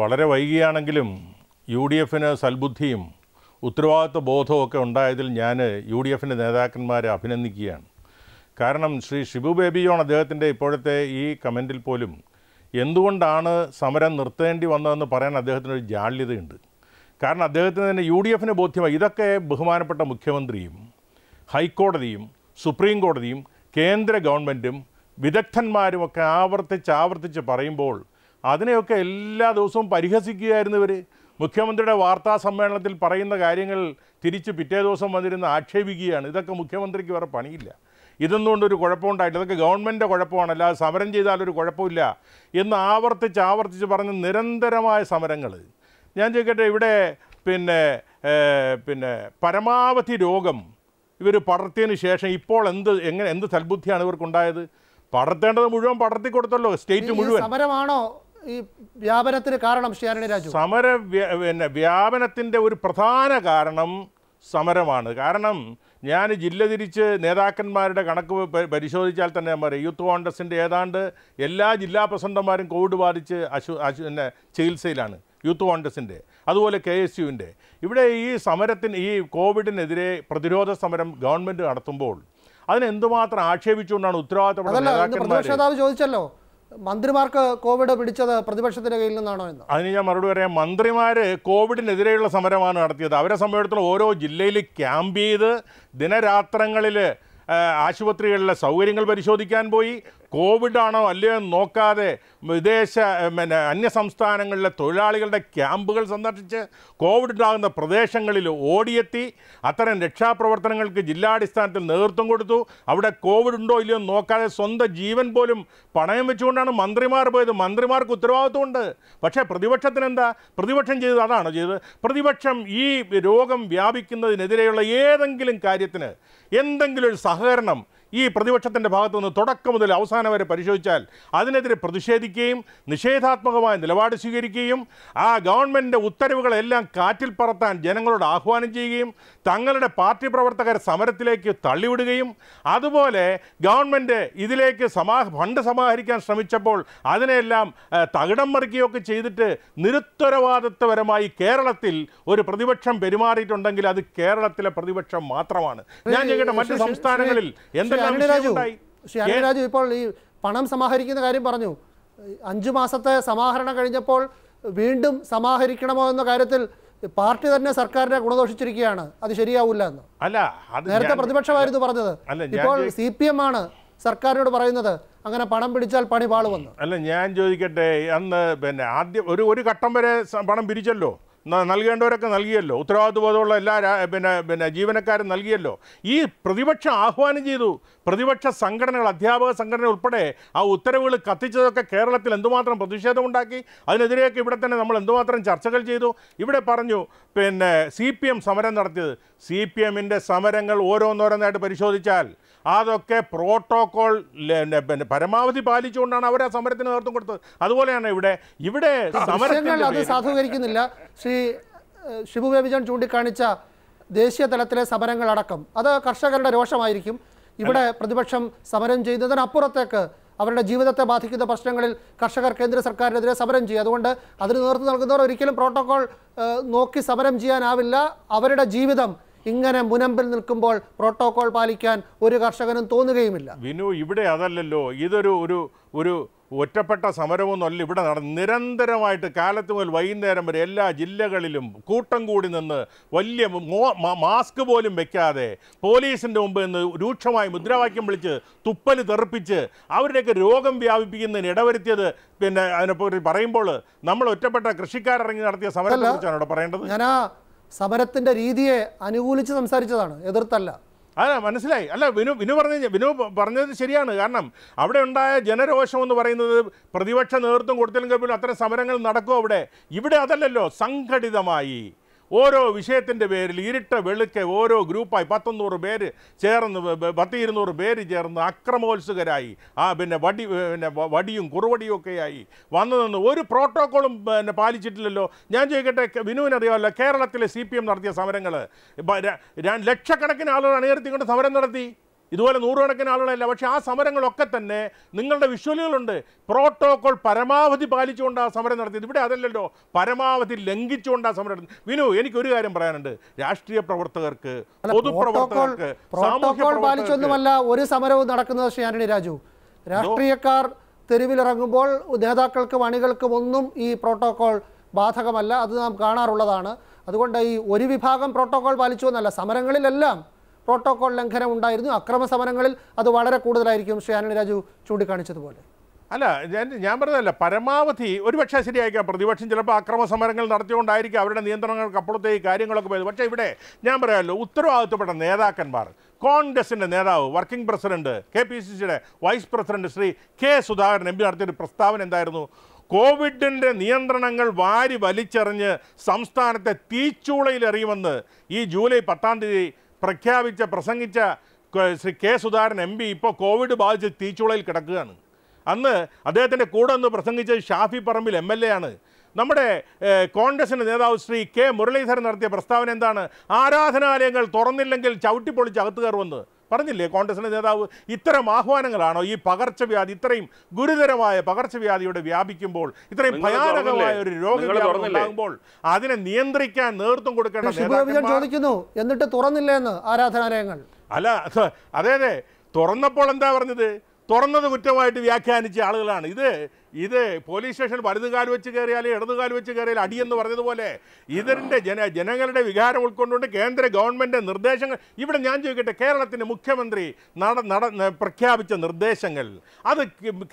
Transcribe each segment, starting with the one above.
വളരെ വൈകിയാണെങ്കിലും U D എഫിന് സൽബുദ്ധിയും ഉത്തരവാദിത്വ ബോധവുമൊക്കെ ഉണ്ടായതിൽ ഞാൻ യു ഡി എഫിൻ്റെ നേതാക്കന്മാരെ അഭിനന്ദിക്കുകയാണ് കാരണം ശ്രീ ഷിബു ബേബിയോൺ അദ്ദേഹത്തിൻ്റെ ഇപ്പോഴത്തെ ഈ കമൻറ്റിൽ പോലും എന്തുകൊണ്ടാണ് സമരം നിർത്തേണ്ടി വന്നതെന്ന് പറയാൻ അദ്ദേഹത്തിനൊരു ജാള്യതയുണ്ട് കാരണം അദ്ദേഹത്തിന് തന്നെ യു ഡി എഫിന് ബോധ്യമായി ഇതൊക്കെ ബഹുമാനപ്പെട്ട മുഖ്യമന്ത്രിയും ഹൈക്കോടതിയും സുപ്രീം കോടതിയും കേന്ദ്ര ഗവൺമെൻറ്റും വിദഗ്ധന്മാരുമൊക്കെ ആവർത്തിച്ച് ആവർത്തിച്ച് പറയുമ്പോൾ അതിനെയൊക്കെ എല്ലാ ദിവസവും പരിഹസിക്കുകയായിരുന്നു ഇവർ മുഖ്യമന്ത്രിയുടെ വാർത്താ സമ്മേളനത്തിൽ പറയുന്ന കാര്യങ്ങൾ തിരിച്ച് പിറ്റേ ദിവസം വന്നിരുന്ന് ആക്ഷേപിക്കുകയാണ് ഇതൊക്കെ മുഖ്യമന്ത്രിക്ക് വേറെ പണിയില്ല ഇതൊന്നും കൊണ്ടൊരു കുഴപ്പമുണ്ടായിട്ട് ഇതൊക്കെ ഗവൺമെൻറ്റിൻ്റെ കുഴപ്പമാണ് അല്ലാതെ സമരം ചെയ്താലൊരു കുഴപ്പമില്ല എന്ന് ആവർത്തിച്ച് ആവർത്തിച്ച് പറഞ്ഞ് നിരന്തരമായ സമരങ്ങൾ ഞാൻ ചോദിക്കട്ടെ ഇവിടെ പിന്നെ പിന്നെ പരമാവധി രോഗം ഇവർ പടർത്തിയതിന് ശേഷം ഇപ്പോൾ എന്ത് എങ്ങനെ എന്ത് സൽബുദ്ധിയാണ് ഇവർക്കുണ്ടായത് പടർത്തേണ്ടത് മുഴുവൻ പടർത്തി കൊടുത്തല്ലോ സ്റ്റേറ്റ് മുഴുവൻ സമരമാണോ ഈ വ്യാപനത്തിന് കാരണം ശ്യാരണി രാജു സമര പിന്നെ വ്യാപനത്തിൻ്റെ ഒരു പ്രധാന കാരണം സമരമാണ് കാരണം ഞാൻ ജില്ല തിരിച്ച് നേതാക്കന്മാരുടെ കണക്ക് പരിശോധിച്ചാൽ തന്നെ ഞാൻ യൂത്ത് കോൺഗ്രസിൻ്റെ ഏതാണ്ട് എല്ലാ ജില്ലാ പ്രസിഡന്റുമാരും കോവിഡ് ബാധിച്ച് അശു അശു പിന്നെ ചികിത്സയിലാണ് യൂത്ത് കോൺഗ്രസിൻ്റെ അതുപോലെ കെ എസ് യുവിൻ്റെ ഇവിടെ ഈ സമരത്തിന് ഈ കോവിഡിനെതിരെ പ്രതിരോധ സമരം ഗവൺമെൻറ് നടത്തുമ്പോൾ അതിനെന്തുമാത്രം ആക്ഷേപിച്ചുകൊണ്ടാണ് ഉത്തരവാദിത്തപ്പെട്ട നേതാക്കന്മാർ ചോദിച്ചല്ലോ മന്ത്രിമാർക്ക് കോവിഡ് പിടിച്ചത് പ്രതിപക്ഷത്തിന്റെ കയ്യിൽ നിന്നാണോ എന്ന് അതിന് ഞാൻ മറുപടി പറയാം മന്ത്രിമാര് കോവിഡിനെതിരെയുള്ള സമരമാണ് നടത്തിയത് അവരെ സംബന്ധിച്ചിടത്തോളം ഓരോ ജില്ലയിൽ ക്യാമ്പ് ചെയ്ത് ദിനരാത്രങ്ങളിൽ ആശുപത്രികളിലെ സൗകര്യങ്ങൾ പരിശോധിക്കാൻ പോയി കോവിഡാണോ അല്ലയോ എന്ന് നോക്കാതെ വിദേശ പിന്നെ അന്യസംസ്ഥാനങ്ങളിലെ തൊഴിലാളികളുടെ ക്യാമ്പുകൾ സന്ദർശിച്ച് കോവിഡ് ഉണ്ടാകുന്ന പ്രദേശങ്ങളിൽ ഓടിയെത്തി അത്തരം രക്ഷാപ്രവർത്തനങ്ങൾക്ക് ജില്ലാടിസ്ഥാനത്തിൽ നേതൃത്വം കൊടുത്തു അവിടെ കോവിഡ് ഉണ്ടോ ഇല്ലയോ എന്ന് നോക്കാതെ സ്വന്തം ജീവൻ പോലും പണയം വെച്ചുകൊണ്ടാണ് മന്ത്രിമാർ പോയത് മന്ത്രിമാർക്ക് ഉത്തരവാദിത്വമുണ്ട് പക്ഷേ പ്രതിപക്ഷത്തിന് എന്താ പ്രതിപക്ഷം ചെയ്തത് അതാണ് ചെയ്തത് പ്രതിപക്ഷം ഈ രോഗം വ്യാപിക്കുന്നതിനെതിരെയുള്ള ഏതെങ്കിലും കാര്യത്തിന് എന്തെങ്കിലും ഒരു സഹകരണം ഈ പ്രതിപക്ഷത്തിൻ്റെ ഭാഗത്തുനിന്ന് തുടക്കം മുതൽ അവസാനം വരെ പരിശോധിച്ചാൽ അതിനെതിരെ പ്രതിഷേധിക്കുകയും നിഷേധാത്മകമായ നിലപാട് സ്വീകരിക്കുകയും ആ ഗവൺമെൻറ്റിൻ്റെ ഉത്തരവുകളെല്ലാം കാറ്റിൽ പറത്താൻ ജനങ്ങളോട് ആഹ്വാനം ചെയ്യുകയും തങ്ങളുടെ പാർട്ടി പ്രവർത്തകരെ സമരത്തിലേക്ക് തള്ളിവിടുകയും അതുപോലെ ഗവൺമെൻറ് ഇതിലേക്ക് സമാ ഫണ്ട് സമാഹരിക്കാൻ ശ്രമിച്ചപ്പോൾ അതിനെല്ലാം തകിടം മറിക്കുകയൊക്കെ ചെയ്തിട്ട് നിരുത്തരവാദിത്വപരമായി കേരളത്തിൽ ഒരു പ്രതിപക്ഷം പെരുമാറിയിട്ടുണ്ടെങ്കിൽ അത് കേരളത്തിലെ പ്രതിപക്ഷം മാത്രമാണ് ഞാൻ ചെയ്യട്ടെ മറ്റ് സംസ്ഥാനങ്ങളിൽ എന്തെങ്കിലും രാജു ശ്രീ രാജു ഇപ്പോൾ ഈ പണം സമാഹരിക്കുന്ന കാര്യം പറഞ്ഞു അഞ്ചു മാസത്തെ സമാഹരണം കഴിഞ്ഞപ്പോൾ വീണ്ടും സമാഹരിക്കണമോ എന്ന കാര്യത്തിൽ പാർട്ടി തന്നെ സർക്കാരിനെ ഗുണദോഷിച്ചിരിക്കുകയാണ് അത് ശരിയാവില്ല എന്ന് അല്ല നേരത്തെ പ്രതിപക്ഷമായിരുന്നു പറഞ്ഞത് ഇപ്പോൾ സി പി എം ആണ് സർക്കാരിനോട് പറയുന്നത് അങ്ങനെ പണം പിടിച്ചാൽ പണി പാളുവെന്ന് അല്ല ഞാൻ ചോദിക്കട്ടെ അന്ന് പിന്നെ ആദ്യം ഒരു ഒരു ഘട്ടം വരെ പണം പിരിച്ചല്ലോ നൽകേണ്ടവരൊക്കെ നൽകിയല്ലോ ഉത്തരവാദിത്വബോധമുള്ള എല്ലാ പിന്നെ പിന്നെ ജീവനക്കാരും നൽകിയല്ലോ ഈ പ്രതിപക്ഷം ആഹ്വാനം ചെയ്തു പ്രതിപക്ഷ സംഘടനകൾ അധ്യാപക സംഘടന ഉൾപ്പെടെ ആ ഉത്തരവുകൾ കത്തിച്ചതൊക്കെ കേരളത്തിൽ എന്തുമാത്രം പ്രതിഷേധമുണ്ടാക്കി അതിനെതിരെയൊക്കെ ഇവിടെ തന്നെ നമ്മൾ എന്തുമാത്രം ചർച്ചകൾ ചെയ്തു ഇവിടെ പറഞ്ഞു പിന്നെ സി സമരം നടത്തിയത് സി സമരങ്ങൾ ഓരോന്നോരോന്നായിട്ട് പരിശോധിച്ചാൽ അതൊക്കെ പ്രോട്ടോകോൾ പിന്നെ പരമാവധി പാലിച്ചുകൊണ്ടാണ് അവർ ആ സമരത്തിന് നേതൃത്വം കൊടുത്തത് അതുപോലെയാണ് ഇവിടെ ഇവിടെ സമരങ്ങൾ അത് സാധൂകരിക്കുന്നില്ല ശ്രീ ശിബു ബേബിജോൺ ചൂണ്ടിക്കാണിച്ച ദേശീയ തലത്തിലെ സമരങ്ങളടക്കം അത് കർഷകരുടെ രോഷമായിരിക്കും ഇവിടെ പ്രതിപക്ഷം സമരം ചെയ്യുന്നതിനപ്പുറത്തേക്ക് അവരുടെ ജീവിതത്തെ ബാധിക്കുന്ന പ്രശ്നങ്ങളിൽ കർഷകർ കേന്ദ്ര സർക്കാരിനെതിരെ സമരം ചെയ്യും അതുകൊണ്ട് അതിന് നേതൃത്വം നൽകുന്നവർ ഒരിക്കലും പ്രോട്ടോകോൾ നോക്കി സമരം ചെയ്യാനാവില്ല അവരുടെ ജീവിതം ഇങ്ങനെ മുനമ്പിൽ നിൽക്കുമ്പോൾ പ്രോട്ടോകോൾ പാലിക്കാൻ ഒരു കർഷകനും തോന്നുകയുമില്ല വിനു ഇവിടെ അതല്ലല്ലോ ഇതൊരു ഒരു ഒരു ഒറ്റപ്പെട്ട സമരമൊന്നുമല്ല ഇവിടെ നട നിരന്തരമായിട്ട് കാലത്ത് മുതൽ വൈകുന്നേരം വരെ എല്ലാ ജില്ലകളിലും കൂട്ടം കൂടി നിന്ന് വലിയ മാസ്ക് പോലും വെക്കാതെ പോലീസിൻ്റെ മുമ്പ് നിന്ന് രൂക്ഷമായി മുദ്രാവാക്യം വിളിച്ച് തുപ്പൽ തെറിപ്പിച്ച് അവരുടെയൊക്കെ രോഗം വ്യാപിപ്പിക്കുന്നതിന് ഇടവരുത്തിയത് പിന്നെ അതിനെപ്പറ്റി പറയുമ്പോൾ നമ്മൾ ഒറ്റപ്പെട്ട കൃഷിക്കാരിറങ്ങി നടത്തിയ സമരത്തെക്കുറിച്ചാണ് ഇവിടെ പറയേണ്ടത് ഞാൻ സമരത്തിന്റെ രീതിയെ അനുകൂലിച്ച് സംസാരിച്ചതാണ് എതിർത്തല്ല അല്ല മനസ്സിലായി അല്ല വിനു വിനു പറഞ്ഞ വിനു പറഞ്ഞത് ശരിയാണ് കാരണം അവിടെ ഉണ്ടായ ജനരോഷം എന്ന് പറയുന്നത് പ്രതിപക്ഷ നേതൃത്വം കൊടുത്തില്ലെങ്കിൽ പോലും അത്തരം സമരങ്ങൾ നടക്കും അവിടെ ഇവിടെ അതല്ലല്ലോ സംഘടിതമായി ഓരോ വിഷയത്തിൻ്റെ പേരിൽ ഇരുട്ട വെളുക്ക ഓരോ ഗ്രൂപ്പായി പത്തൊന്നൂറ് പേര് ചേർന്ന് പത്ത് ഇരുന്നൂറ് പേര് ചേർന്ന് അക്രമോത്സുകരായി ആ പിന്നെ വടി പിന്നെ വടിയും കുറുവടിയും ആയി വന്നു നിന്ന് ഒരു പ്രോട്ടോക്കോളും പിന്നെ പാലിച്ചിട്ടില്ലല്ലോ ഞാൻ ചോദിക്കട്ടെ വിനുവിനറിയാമല്ലോ കേരളത്തിലെ സി പി എം നടത്തിയ സമരങ്ങൾ ലക്ഷക്കണക്കിന് ആളുകൾ അണിയർത്തിക്കൊണ്ട് സമരം നടത്തി ഇതുപോലെ നൂറുകണക്കിന് ആളുകളല്ല പക്ഷേ ആ സമരങ്ങളൊക്കെ തന്നെ നിങ്ങളുടെ വിഷ്വലുകളുണ്ട് പ്രോട്ടോകോൾ പരമാവധി പാലിച്ചുകൊണ്ട് ആ സമരം നടത്തിയത് ഇവിടെ അതല്ലല്ലോ പരമാവധി ലംഘിച്ചുകൊണ്ട് ആ സമരം നടത്തി വിനു എനിക്കൊരു കാര്യം പറയാനുണ്ട് രാഷ്ട്രീയ പ്രവർത്തകർക്ക് പൊതുപ്രവർത്തകർക്ക് പ്രോട്ടോകോൾ പാലിച്ചൊന്നുമല്ല ഒരു സമരവും നടക്കുന്നത് ശ്രീ രാജു രാഷ്ട്രീയക്കാർ തെരുവിലിറങ്ങുമ്പോൾ നേതാക്കൾക്കും അണികൾക്കും ഒന്നും ഈ പ്രോട്ടോകോൾ ബാധകമല്ല അത് നാം കാണാറുള്ളതാണ് അതുകൊണ്ട് ഈ ഒരു വിഭാഗം പ്രോട്ടോകോൾ പാലിച്ചു എന്നല്ല സമരങ്ങളിലെല്ലാം പ്രോട്ടോകോൾ ലംഘനം ഉണ്ടായിരുന്നു അക്രമ സമരങ്ങളിൽ അത് വളരെ കൂടുതലായിരിക്കും ശ്രീ അനിൽ രാജു ചൂണ്ടിക്കാണിച്ചതുപോലെ അല്ല ഞാൻ ഞാൻ പറഞ്ഞതല്ല പരമാവധി ഒരുപക്ഷെ ശരിയായിരിക്കാം പ്രതിപക്ഷം ചിലപ്പോൾ അക്രമ സമരങ്ങൾ നടത്തിയുകൊണ്ടായിരിക്കും അവരുടെ നിയന്ത്രണങ്ങൾക്ക് അപ്പുറത്തെ കാര്യങ്ങളൊക്കെ പോയത് പക്ഷേ ഇവിടെ ഞാൻ പറയാമല്ലോ ഉത്തരവാദിത്വപ്പെട്ട നേതാക്കന്മാർ കോൺഗ്രസിൻ്റെ നേതാവ് working president K P C സിയുടെ vice president Shri K Sudhakaran M P നടത്തിയൊരു പ്രസ്താവന എന്തായിരുന്നു കോവിഡിൻ്റെ നിയന്ത്രണങ്ങൾ വാരി വലിച്ചെറിഞ്ഞ് സംസ്ഥാനത്തെ തീച്ചൂളയിലെറിയുമെന്ന് ഈ ജൂലൈ പത്താം തീയതി പ്രഖ്യാപിച്ച പ്രസംഗിച്ച Shri K Sudhakaran M P ഇപ്പോൾ കോവിഡ് ബാധിച്ച് തീച്ചുളയിൽ കിടക്കുകയാണ് അന്ന് അദ്ദേഹത്തിൻ്റെ കൂടെ ഒന്ന് പ്രസംഗിച്ച Shafi Parambil M L A ആണ് നമ്മുടെ കോൺഗ്രസിൻ്റെ നേതാവ് ശ്രീ കെ മുരളീധരൻ നടത്തിയ പ്രസ്താവന എന്താണ് ആരാധനാലയങ്ങൾ തുറന്നില്ലെങ്കിൽ ചവിട്ടിപ്പൊളിച്ച് അകത്ത് കയറുമെന്ന് പറഞ്ഞില്ലേ കോൺഗ്രസിൻ്റെ നേതാവ് ഇത്തരം ആഹ്വാനങ്ങളാണോ ഈ പകർച്ചവ്യാധി ഇത്രയും ഗുരുതരമായ പകർച്ചവ്യാധിയുടെ വ്യാപിക്കുമ്പോൾ ഇത്രയും ഭയാനകമായ ഒരു രോഗം ഉണ്ടാകുമ്പോൾ അതിനെ നിയന്ത്രിക്കാൻ നേതൃത്വം കൊടുക്കേണ്ട ചോദിക്കുന്നു എന്നിട്ട് തുറന്നില്ലെന്ന് ആരാധനാലയങ്ങൾ അല്ല അതെ അതെ തുറന്നപ്പോൾ എന്താ പറഞ്ഞത് തുറന്നത് കുറ്റമായിട്ട് വ്യാഖ്യാനിച്ച ആളുകളാണ് ഇത് ഇത് പോലീസ് സ്റ്റേഷൻ വലതുകാൽ വെച്ച് കയറിയാൽ ഇടതുകാൽ വെച്ച് കയറിയാൽ അടിയെന്ന് പറഞ്ഞതുപോലെ ഇതിൻ്റെ ജന ജനങ്ങളുടെ വികാരം ഉൾക്കൊണ്ടുകൊണ്ട് കേന്ദ്ര ഗവൺമെൻറ് നിർദ്ദേശങ്ങൾ ഇവിടെ ഞാൻ ചോദിക്കട്ടെ കേരളത്തിൻ്റെ മുഖ്യമന്ത്രി നട നട പ്രഖ്യാപിച്ച നിർദ്ദേശങ്ങൾ അത്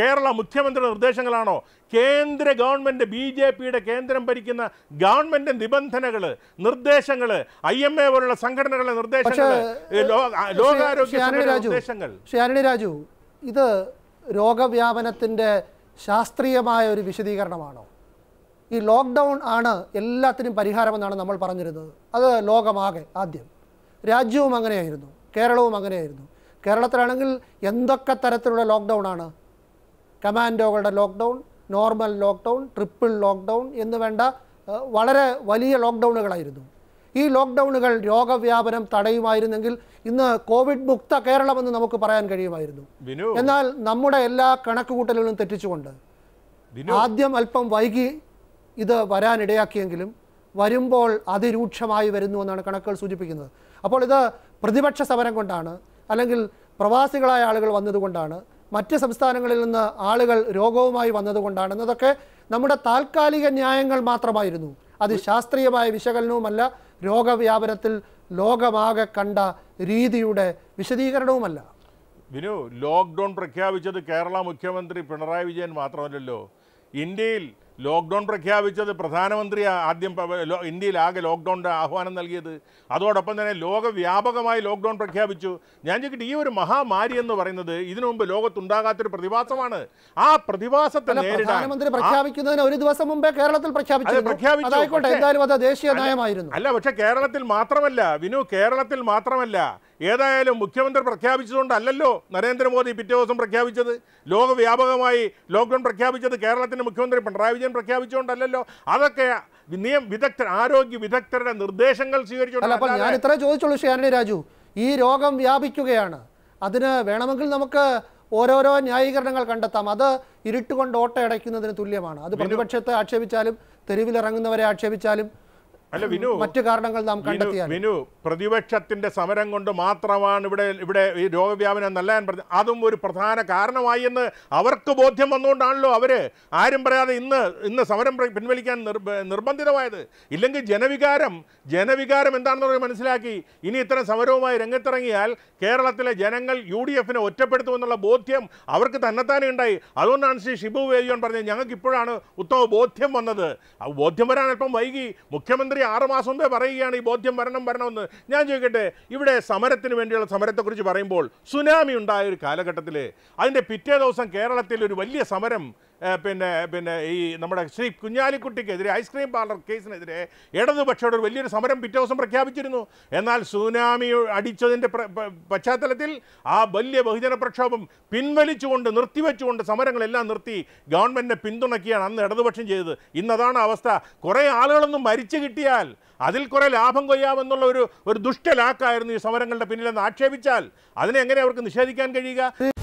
കേരള മുഖ്യമന്ത്രിയുടെ നിർദ്ദേശങ്ങളാണോ കേന്ദ്ര ഗവൺമെൻറ് ബി ജെ പിയുടെ കേന്ദ്രം ഭരിക്കുന്ന ഗവൺമെൻറ് നിബന്ധനകൾ നിർദ്ദേശങ്ങൾ ഐ എം എ പോലുള്ള സംഘടനകളുടെ നിർദ്ദേശങ്ങൾ ലോകാരോഗ്യ നിർദ്ദേശങ്ങൾ രാജു ഇത് രോഗവ്യാപനത്തിൻ്റെ ശാസ്ത്രീയമായ ഒരു വിശദീകരണമാണോ ഈ ലോക്ക്ഡൗൺ ആണ് എല്ലാത്തിനും പരിഹാരമെന്നാണ് നമ്മൾ പറഞ്ഞിരുന്നത് അത് ലോകമാകെ ആദ്യം രാജ്യവും അങ്ങനെയായിരുന്നു കേരളവും അങ്ങനെയായിരുന്നു കേരളത്തിലാണെങ്കിൽ എന്തൊക്കെ തരത്തിലുള്ള ലോക്ക്ഡൗൺ ആണ് കമാൻഡോകളുടെ lockdown normal lockdown triple lockdown എന്ന് വേണ്ട വളരെ വലിയ ലോക്ക്ഡൗണുകളായിരുന്നു ഈ ലോക്ക്ഡൗണുകൾ രോഗവ്യാപനം തടയുമായിരുന്നെങ്കിൽ ഇന്ന് കോവിഡ് മുക്ത കേരളമെന്ന് നമുക്ക് പറയാൻ കഴിയുമായിരുന്നു എന്നാൽ നമ്മുടെ എല്ലാ കണക്കുകൂട്ടലുകളും തെറ്റിച്ചുകൊണ്ട് ആദ്യം അല്പം വൈകി ഇത് വരാനിടയാക്കിയെങ്കിലും വരുമ്പോൾ അതിരൂക്ഷമായി വരുന്നു എന്നാണ് കണക്കുകൾ സൂചിപ്പിക്കുന്നത് അപ്പോൾ ഇത് പ്രതിപക്ഷ സമരം കൊണ്ടാണ് അല്ലെങ്കിൽ പ്രവാസികളായ ആളുകൾ വന്നതുകൊണ്ടാണ് മറ്റ് സംസ്ഥാനങ്ങളിൽ നിന്ന് ആളുകൾ രോഗവുമായി വന്നതുകൊണ്ടാണ് എന്നതൊക്കെ നമ്മുടെ താൽക്കാലിക ന്യായങ്ങൾ മാത്രമായിരുന്നു അത് ശാസ്ത്രീയമായ വിശകലനവുമല്ല രോഗവ്യാപനത്തിൽ ലോകമാകെ കണ്ട രീതിയുടെ വിശദീകരണവുമല്ല വിനു ലോക്ക്ഡൗൺ പ്രഖ്യാപിച്ചത് കേരള മുഖ്യമന്ത്രി പിണറായി വിജയൻ മാത്രമല്ലല്ലോ ഇന്ത്യയിൽ ലോക്ക്ഡൗൺ പ്രഖ്യാപിച്ചത് പ്രധാനമന്ത്രി ആദ്യം ഇന്ത്യയിൽ ആകെ ലോക്ക്ഡൗണിൻ്റെ ആഹ്വാനം നൽകിയത് അതോടൊപ്പം തന്നെ ലോകവ്യാപകമായി ലോക്ക്ഡൗൺ പ്രഖ്യാപിച്ചു ഞാൻ ചോദിക്കട്ടെ ഈ ഒരു മഹാമാരി എന്ന് പറയുന്നത് ഇതിനു മുമ്പ് ലോകത്തുണ്ടാകാത്തൊരു പ്രതിഭാസമാണ് ആ പ്രതിഭാസത്തെ പ്രധാനമന്ത്രി പ്രഖ്യാപിക്കുന്നതിന് ഒരു ദിവസം മുമ്പേ കേരളത്തിൽ പ്രഖ്യാപിച്ചു ദേശീയ അല്ല പക്ഷേ കേരളത്തിൽ മാത്രമല്ല വിനു കേരളത്തിൽ മാത്രമല്ല ഏതായാലും മുഖ്യമന്ത്രി പ്രഖ്യാപിച്ചതുകൊണ്ടല്ലല്ലോ നരേന്ദ്രമോദി പിറ്റേ ദിവസം പ്രഖ്യാപിച്ചത് ലോകവ്യാപകമായി ലോക്ക്ഡൗൺ പ്രഖ്യാപിച്ചത് കേരളത്തിൻ്റെ മുഖ്യമന്ത്രി പിണറായി വിജയൻ പ്രഖ്യാപിച്ചുകൊണ്ടല്ലല്ലോ അതൊക്കെ നിയം വിദഗ്ധർ ആരോഗ്യ വിദഗ്ധരുടെ നിർദ്ദേശങ്ങൾ സ്വീകരിച്ചുകൊണ്ട് ഞാൻ ഇത്ര ചോദിച്ചുള്ളൂ ശ്യാനണി രാജു ഈ രോഗം വ്യാപിക്കുകയാണ് അതിന് വേണമെങ്കിൽ നമുക്ക് ഓരോരോ ന്യായീകരണങ്ങൾ കണ്ടെത്താം അത് ഇരുട്ടുകൊണ്ട് ഓട്ടയടയ്ക്കുന്നതിന് തുല്യമാണ് അത് പ്രതിപക്ഷത്തെ ആക്ഷേപിച്ചാലും തെരുവിലിറങ്ങുന്നവരെ ആക്ഷേപിച്ചാലും അല്ല വിനു മറ്റു കാരണങ്ങൾ നാം കണ്ടെത്തിയാൽ വിനു പ്രതിപക്ഷത്തിന്റെ സമരം കൊണ്ട് മാത്രമാണ് ഇവിടെ ഇവിടെ ഈ രോഗവ്യാപനം നല്ല അതും ഒരു പ്രധാന കാരണമായി എന്ന് അവർക്ക് ബോധ്യം വന്നുകൊണ്ടാണല്ലോ അവര് ആരും പറയാതെ ഇന്ന് ഇന്ന് സമരം പിൻവലിക്കാൻ നിർബന്ധിതമായത് ഇല്ലെങ്കിൽ ജനവികാരം ജനവികാരം എന്താണെന്ന് അവർ മനസ്സിലാക്കി ഇനി ഇത്തരം സമരവുമായി രംഗത്തിറങ്ങിയാൽ കേരളത്തിലെ ജനങ്ങൾ യു ഡി എഫിനെ ഒറ്റപ്പെടുത്തുമെന്നുള്ള ബോധ്യം അവർക്ക് തന്നെത്താനെ ഉണ്ടായി അതുകൊണ്ടാണ് ശ്രീ ഷിബു വേദിയോൻ പറഞ്ഞത് ഞങ്ങൾക്ക് ഇപ്പോഴാണ് ഉത്തമ ബോധ്യം വന്നത് ബോധ്യം വരാൻ അല്പം വൈകി മുഖ്യമന്ത്രി മുഖ്യമന്ത്രി ആറുമാസം മുമ്പേ പറയുകയാണ് ഈ ബോധ്യം വരണം വരണമെന്ന് ഞാൻ ചോദിക്കട്ടെ ഇവിടെ സമരത്തിന് വേണ്ടിയുള്ള സമരത്തെക്കുറിച്ച് പറയുമ്പോൾ സുനാമി ഉണ്ടായ ഒരു കാലഘട്ടത്തിൽ അതിൻ്റെ പിറ്റേ ദിവസം കേരളത്തിൽ ഒരു വലിയ സമരം പിന്നെ പിന്നെ ഈ നമ്മുടെ ശ്രീ കുഞ്ഞാലിക്കുട്ടിക്കെതിരെ ഐസ്ക്രീം പാർലർ കേസിനെതിരെ ഇടതുപക്ഷയുടെ ഒരു വലിയൊരു സമരം പിറ്റേ ദിവസം പ്രഖ്യാപിച്ചിരുന്നു എന്നാൽ സുനാമി അടിച്ചതിൻ്റെ പശ്ചാത്തലത്തിൽ ആ വലിയ ബഹുജന പ്രക്ഷോഭം പിൻവലിച്ചുകൊണ്ട് നിർത്തിവെച്ചുകൊണ്ട് സമരങ്ങളെല്ലാം നിർത്തി ഗവൺമെൻറ്റിനെ പിന്തുണയ്ക്കുകയാണ് അന്ന് ഇടതുപക്ഷം ചെയ്തത് ഇന്നതാണ് അവസ്ഥ കുറേ ആളുകളൊന്നും മരിച്ചു കിട്ടിയാൽ അതിൽ കുറേ ലാഭം കൊയ്യാമെന്നുള്ള ഒരു ഒരു ദുഷ്ടലാക്കായിരുന്നു ഈ സമരങ്ങളുടെ പിന്നിലെന്ന് ആക്ഷേപിച്ചാൽ അതിനെ എങ്ങനെ അവർക്ക് നിഷേധിക്കാൻ കഴിയുക